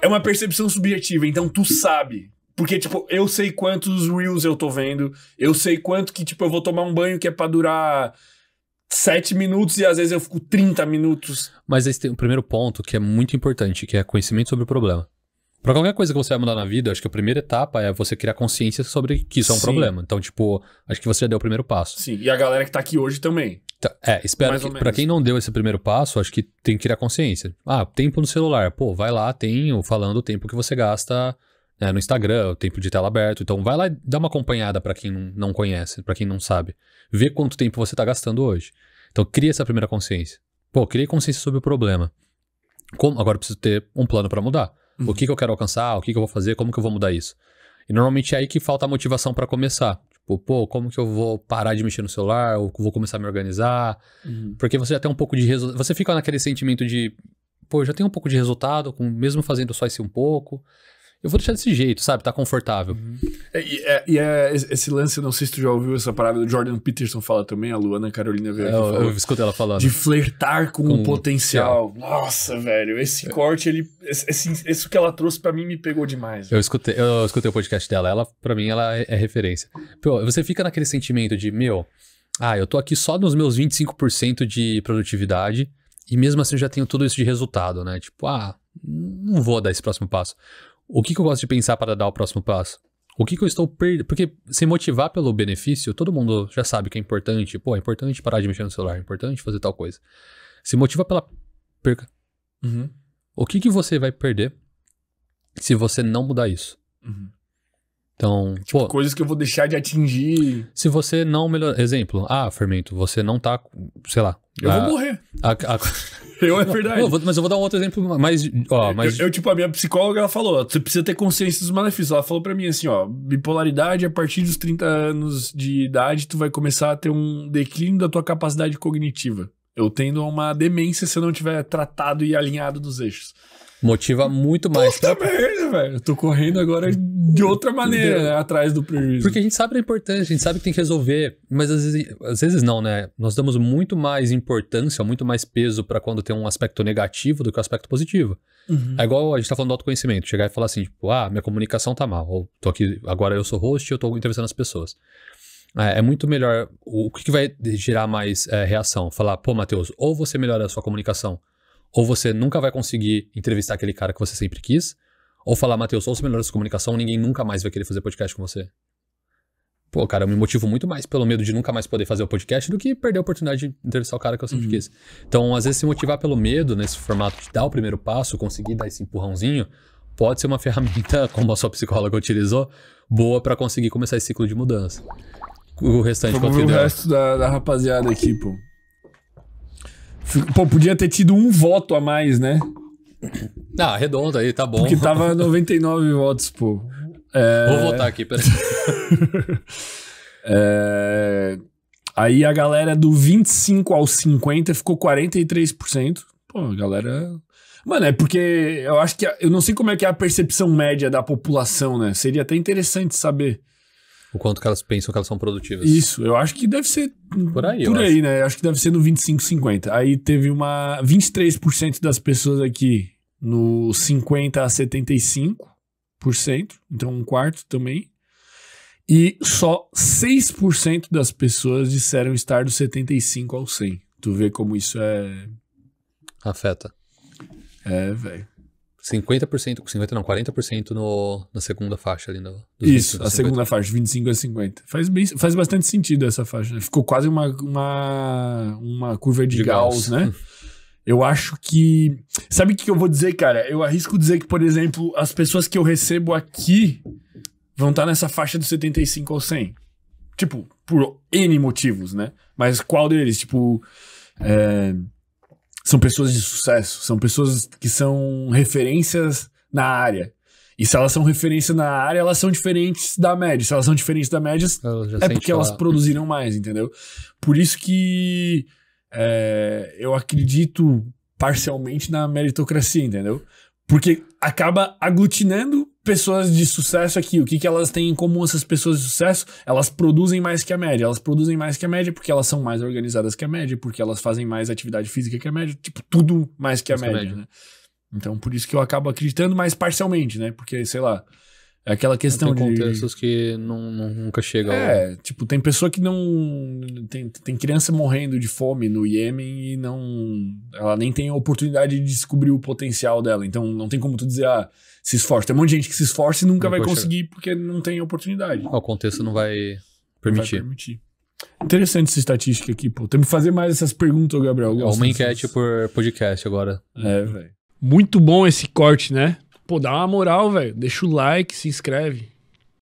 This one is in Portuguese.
É uma percepção subjetiva, então tu sabe. Porque, tipo, eu sei quantos Reels eu tô vendo, eu sei quanto que, tipo, eu vou tomar um banho que é pra durar 7 minutos e às vezes eu fico 30 minutos. Mas esse tem o primeiro ponto que é muito importante, que é conhecimento sobre o problema. Para qualquer coisa que você vai mudar na vida, acho que a primeira etapa é você criar consciência sobre que isso é um Sim. problema. Então, tipo, acho que você já deu o primeiro passo. Sim, e a galera que tá aqui hoje também. Tá, é, espero que para quem não deu esse primeiro passo, acho que tem que criar consciência. Ah, tempo no celular. Pô, vai lá, tem o falando o tempo que você gasta né, no Instagram, o tempo de tela aberto. Então, vai lá e dá uma acompanhada para quem não, não conhece, para quem não sabe. Vê quanto tempo você tá gastando hoje. Então, cria essa primeira consciência. Pô, criei consciência sobre o problema. Como? Agora eu preciso ter um plano para mudar. Uhum. O que, uhum. que eu quero alcançar, o que, que eu vou fazer, como que eu vou mudar isso. E normalmente é aí que falta a motivação para começar. Tipo, pô, como que eu vou parar de mexer no celular? ou vou começar a me organizar? Uhum. Porque você já tem um pouco de resultado. Você fica naquele sentimento de, pô, já tem um pouco de resultado, com mesmo fazendo só esse um pouco eu vou deixar desse jeito, sabe? Tá confortável. Uhum. E, é, e é, esse lance, não sei se tu já ouviu essa parada, o Jordan Peterson fala também, a Luana Carolina veio é, aqui. Eu, eu escutei ela falando. De flertar com, com o potencial. Nossa, velho, esse é. corte, ele, esse, isso que ela trouxe para mim me pegou demais. Eu escutei, eu escutei o podcast dela, ela, para mim, ela é, é referência. Pô, você fica naquele sentimento de, meu, ah, eu tô aqui só nos meus 25% de produtividade e mesmo assim eu já tenho tudo isso de resultado, né? Tipo, ah, não vou dar esse próximo passo o que, que eu gosto de pensar para dar o próximo passo? O que, que eu estou perdendo? Porque se motivar pelo benefício, todo mundo já sabe que é importante. Pô, é importante parar de mexer no celular, é importante fazer tal coisa. Se motiva pela perca. Uhum. O que, que você vai perder se você não mudar isso? Uhum. Então, tipo, pô, coisas que eu vou deixar de atingir. Se você não melhorar, exemplo, ah, fermento, você não tá, sei lá. Eu a, vou morrer. A, a, Eu é verdade. Eu vou, mas eu vou dar um outro exemplo mais. Ó, mais... Eu, eu, tipo, a minha psicóloga ela falou: você precisa ter consciência dos malefícios. Ela falou para mim assim: ó, bipolaridade, a partir dos 30 anos de idade, tu vai começar a ter um declínio da tua capacidade cognitiva. Eu tendo uma demência se eu não tiver tratado e alinhado dos eixos. Motiva muito mais. Puta pra... merda, velho. Eu tô correndo agora de outra maneira, né? Atrás do prejuízo. Porque a gente sabe da é importância, a gente sabe que tem que resolver. Mas às vezes, às vezes não, né? Nós damos muito mais importância, muito mais peso para quando tem um aspecto negativo do que o um aspecto positivo. Uhum. É igual a gente tá falando do autoconhecimento. Chegar e falar assim, tipo, ah, minha comunicação tá mal. Ou tô aqui, agora eu sou host e eu tô entrevistando as pessoas. É, é, muito melhor. O, o que, que vai gerar mais é, reação? Falar, pô, Matheus, ou você melhora a sua comunicação ou você nunca vai conseguir entrevistar aquele cara que você sempre quis, ou falar, Matheus, sou o melhora sua comunicação, ninguém nunca mais vai querer fazer podcast com você. Pô, cara, eu me motivo muito mais pelo medo de nunca mais poder fazer o podcast do que perder a oportunidade de entrevistar o cara que eu sempre uhum. quis. Então, às vezes, se motivar pelo medo nesse formato de dar o primeiro passo, conseguir dar esse empurrãozinho, pode ser uma ferramenta, como a sua psicóloga utilizou, boa para conseguir começar esse ciclo de mudança. O restante Vamos o resto da, da rapaziada aqui, pô. Pô, podia ter tido um voto a mais, né? Ah, redonda aí, tá bom. Porque tava 99 votos, pô. É... Vou votar aqui, peraí. é... Aí a galera do 25 ao 50 ficou 43%. Pô, a galera. Mano, é porque eu acho que. Eu não sei como é que é a percepção média da população, né? Seria até interessante saber. O quanto que elas pensam que elas são produtivas. Isso, eu acho que deve ser por aí, por aí acho. né? Eu acho que deve ser no 25, 50. Aí teve uma 23% das pessoas aqui no 50 a 75%, então um quarto também. E só 6% das pessoas disseram estar do 75 ao 100. Tu vê como isso é afeta. É, velho. 50%, 50% não, 40% no, na segunda faixa ali. No, Isso, a segunda faixa, 25 a 50. Faz, bem, faz bastante sentido essa faixa, né? Ficou quase uma, uma, uma curva de, de Gauss, Gauss, né? Eu acho que. Sabe o que eu vou dizer, cara? Eu arrisco dizer que, por exemplo, as pessoas que eu recebo aqui vão estar tá nessa faixa dos 75 ou 100. Tipo, por N motivos, né? Mas qual deles? Tipo. É são pessoas de sucesso, são pessoas que são referências na área. E se elas são referência na área, elas são diferentes da média. Se elas são diferentes da média, é porque falar. elas produziram mais, entendeu? Por isso que é, eu acredito parcialmente na meritocracia, entendeu? Porque acaba aglutinando pessoas de sucesso aqui, o que, que elas têm em comum essas pessoas de sucesso? Elas produzem mais que a média, elas produzem mais que a média porque elas são mais organizadas que a média, porque elas fazem mais atividade física que a média, tipo, tudo mais que a, média, que a média, né? Então, por isso que eu acabo acreditando, mas parcialmente, né? Porque, sei lá, é aquela questão tem de. contextos que não, não, nunca chegam. É, tipo, tem pessoa que não. Tem, tem criança morrendo de fome no Iêmen e não. Ela nem tem a oportunidade de descobrir o potencial dela. Então não tem como tu dizer, ah, se esforça. Tem um monte de gente que se esforça e nunca não vai conseguir chegar. porque não tem oportunidade. o contexto não vai permitir. Não vai permitir. Interessante essa estatística aqui, pô. Temos que fazer mais essas perguntas, Gabriel. É uma enquete por podcast agora. É, velho. Muito bom esse corte, né? Pô, dá uma moral, velho. Deixa o like, se inscreve.